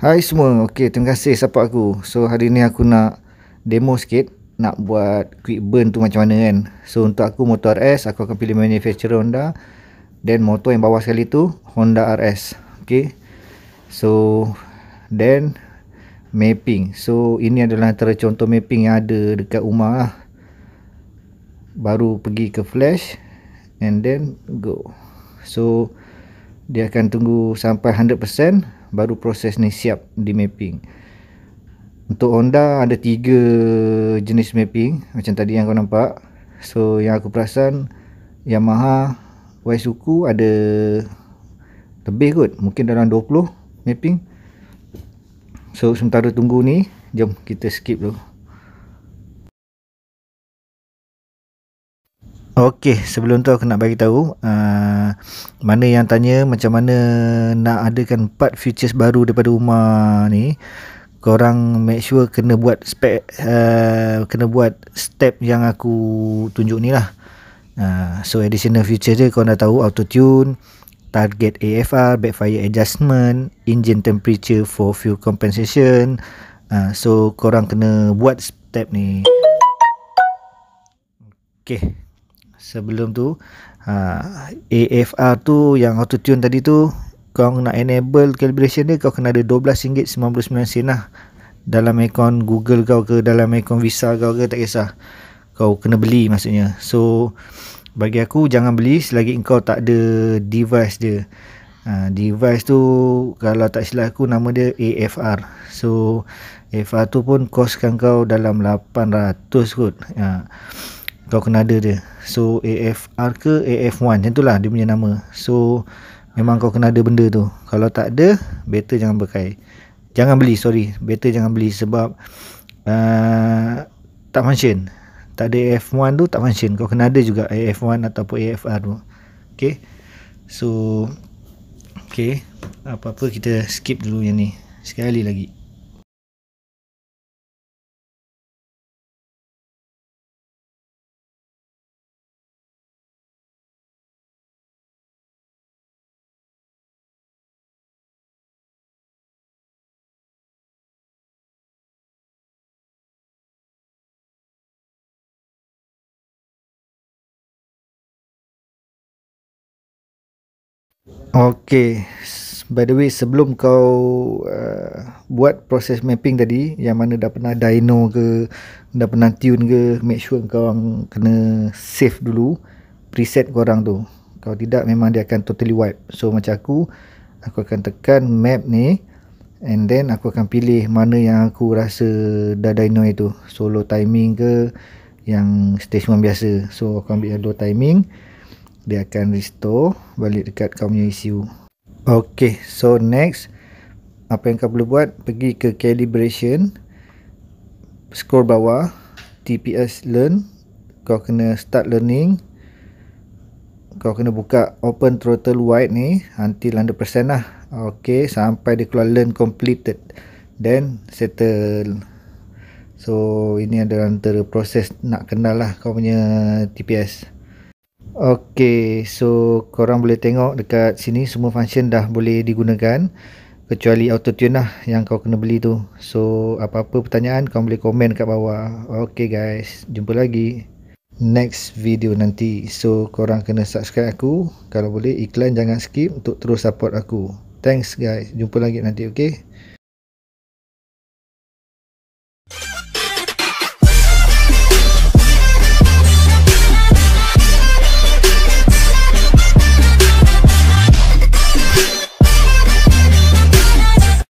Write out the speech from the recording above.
Hai semua, okey terima kasih support aku. So hari ni aku nak demo sikit nak buat quick burn tu macam mana kan. So untuk aku motor RS, aku akan pilih manufacturer Honda dan motor yang bawah sekali tu Honda RS. Okey. So then mapping. So ini adalah antara contoh mapping yang ada dekat rumah lah. Baru pergi ke flash and then go. So dia akan tunggu sampai 100% baru proses ni siap di mapping. Untuk Honda ada 3 jenis mapping macam tadi yang kau nampak. So yang aku perasan Yamaha Ysuku ada lebih kot mungkin dalam 20 mapping. So sementara tunggu ni jom kita skip dulu. Okey, sebelum tu aku nak bagi tahu uh, mana yang tanya macam mana nak adakan 4 features baru daripada rumah ni. Korang make sure kena buat spec uh, kena buat step yang aku tunjuk ni lah. Uh, so additional future dia korang dah tahu auto tune, target AFR, backfire adjustment, engine temperature for fuel compensation. Uh, so korang kena buat step ni. Okey sebelum tu uh, ha, AFR tu yang autotune tadi tu kau nak enable calibration dia kau kena ada RM12.99 lah dalam akaun google kau ke dalam akaun visa kau ke tak kisah kau kena beli maksudnya so bagi aku jangan beli selagi kau tak ada device dia uh, device tu kalau tak silap aku nama dia AFR so AFR tu pun koskan kau dalam 800 kot uh kau kena ada dia so AFR ke AF1 macam tu lah dia punya nama so memang kau kena ada benda tu kalau tak ada better jangan pakai jangan beli sorry better jangan beli sebab uh, tak function tak ada AF1 tu tak function kau kena ada juga AF1 ataupun AFR tu ok so ok apa-apa kita skip dulu yang ni sekali lagi Okay, by the way sebelum kau uh, buat proses mapping tadi yang mana dah pernah dyno ke, dah pernah tune ke, make sure kau kena save dulu preset korang tu. Kalau tidak memang dia akan totally wipe. So macam aku, aku akan tekan map ni and then aku akan pilih mana yang aku rasa dah dyno itu. Solo timing ke yang stage 1 biasa. So aku ambil yang low timing dia akan restore balik dekat kau punya ECU. Okey, so next apa yang kau perlu buat? Pergi ke calibration score bawah TPS learn kau kena start learning kau kena buka open throttle wide ni until 100% lah ok sampai dia keluar learn completed then settle so ini adalah antara proses nak kenal lah kau punya TPS Okey, so korang boleh tengok dekat sini semua function dah boleh digunakan kecuali autotune lah yang kau kena beli tu. So apa-apa pertanyaan kau boleh komen kat bawah. Okey guys, jumpa lagi next video nanti. So korang kena subscribe aku kalau boleh iklan jangan skip untuk terus support aku. Thanks guys, jumpa lagi nanti okey.